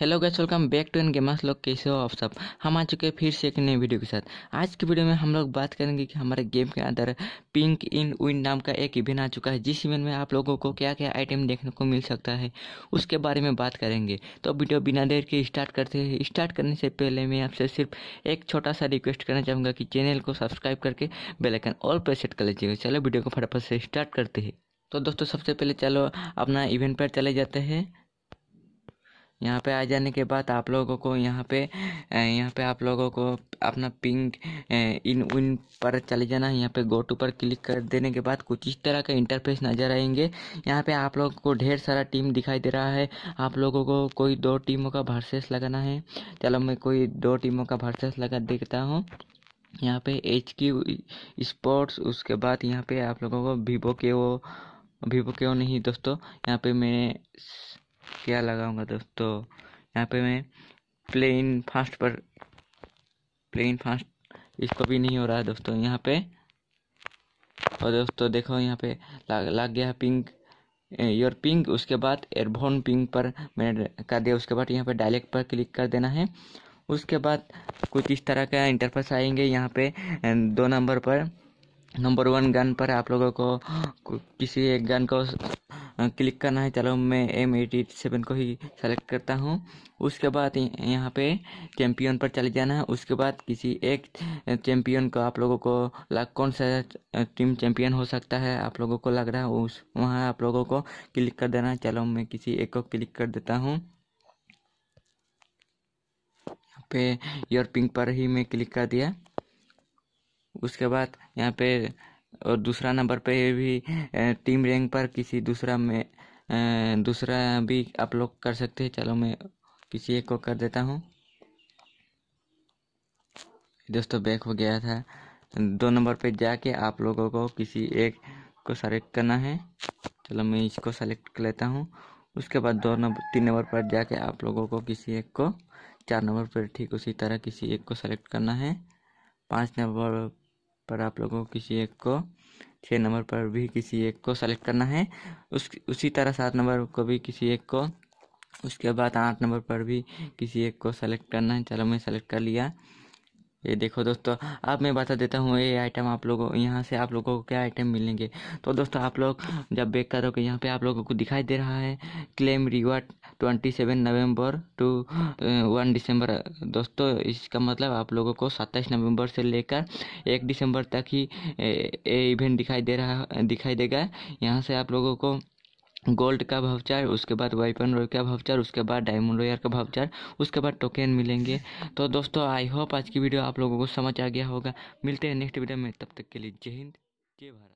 hello guys welcome back to N gamers लोग कैसे हो आप सब हम आ चुके हैं फिर से एक नए वीडियो के साथ आज की वीडियो में हम लोग बात करेंगे कि हमारे गेम के अंदर पिंक इन विन नाम का एक इवेंट आ चुका है जिस इवेंट में आप लोगों को क्या क्या आइटम देखने को मिल सकता है उसके बारे में बात करेंगे तो वीडियो बिना देर के स्टार्ट करते हैं स्टार्ट करने से पहले मैं आपसे सिर्फ एक छोटा सा रिक्वेस्ट करना चाहूँगा कि चैनल को सब्सक्राइब करके बेलाइकन ऑल प्रेस सेट कर लीजिएगा चलो वीडियो को फटाफट से स्टार्ट करते हैं तो दोस्तों सबसे पहले चलो अपना इवेंट पर चले जाते हैं यहाँ पे आ जाने के बाद आप लोगों को यहाँ पे यहाँ पे आप लोगों को अपना पिंक इन उन पर चले जाना है यहाँ पे गो टू पर क्लिक कर देने के बाद कुछ इस तरह का इंटरफेस नज़र आएंगे यहाँ पे आप लोगों को ढेर सारा टीम दिखाई दे रहा है आप लोगों को कोई दो टीमों का भरसेस लगाना है चलो मैं कोई दो टीमों का भरसेस लगा देखता हूँ यहाँ पे एच की स्पोर्ट्स उसके बाद यहाँ पे आप लोगों को वीवो के वो वीवो के वो नहीं दोस्तों यहाँ पे मैं क्या लगाऊंगा दोस्तों तो यहाँ पे मैं प्लेन फास्ट पर प्लेन फास्ट इसको भी नहीं हो रहा है दोस्तों यहाँ पे और दोस्तों देखो यहाँ पे लग लग गया पिंक योर पिंक उसके बाद एयरबोर्न पिंक पर मैंने कर दिया उसके बाद यहाँ पे डायलेक्ट पर क्लिक कर देना है उसके बाद कुछ इस तरह का इंटरफेस आएंगे यहाँ पे दो नंबर पर नंबर वन गन पर आप लोगों को किसी एक गन को क्लिक करना है चलो मैं एम एटी सेवन को ही सेलेक्ट करता हूँ उसके बाद यहाँ पे चैम्पियन पर चले जाना है उसके बाद किसी एक चैम्पियन को आप लोगों को लग कौन सा टीम चैम्पियन हो सकता है आप लोगों को लग रहा है उस वहाँ आप लोगों को क्लिक कर देना है चलो मैं किसी एक को क्लिक कर देता हूँ पे योर पिंक पर ही मैं क्लिक कर दिया उसके बाद यहाँ पे और दूसरा नंबर पे भी टीम रैंक पर किसी दूसरा में दूसरा भी आप लोग कर सकते हैं चलो मैं किसी एक को कर देता हूँ दोस्तों बैक हो गया था दो नंबर पे जाके आप लोगों को किसी एक को सेलेक्ट करना है चलो मैं इसको सेलेक्ट कर लेता हूँ उसके बाद दो नंबर तीन नंबर पर जाके आप लोगों को किसी एक को चार नंबर पर ठीक उसी तरह किसी एक को सेलेक्ट करना है पाँच नंबर पर आप लोगों को किसी एक को छः नंबर पर भी किसी एक को सेलेक्ट करना है उस उसी तरह सात नंबर को भी किसी एक को उसके बाद आठ नंबर पर भी किसी एक को सेलेक्ट करना है चलो मैं सेलेक्ट कर लिया ये देखो दोस्तों अब मैं बता देता हूँ ये आइटम आप लोगों यहाँ से आप लोगों को क्या आइटम मिलेंगे तो दोस्तों आप लोग जब बेक करोगे यहाँ पे आप लोगों को दिखाई दे रहा है claim reward twenty seven November to one December दोस्तों इसका मतलब आप लोगों को सत्ताईस नवंबर से लेकर एक दिसंबर तक ही ये इवेंट दिखाई दे रहा दिखाई देगा यहाँ से आप लोगों को गोल्ड का भाव चार उसके बाद वाइपन रोय का भाव चार उसके बाद डायमंड रॉयर का भाव चार उसके बाद टोकन मिलेंगे तो दोस्तों आई होप आज की वीडियो आप लोगों को समझ आ गया होगा मिलते हैं नेक्स्ट वीडियो में तब तक के लिए जय हिंद जय भारत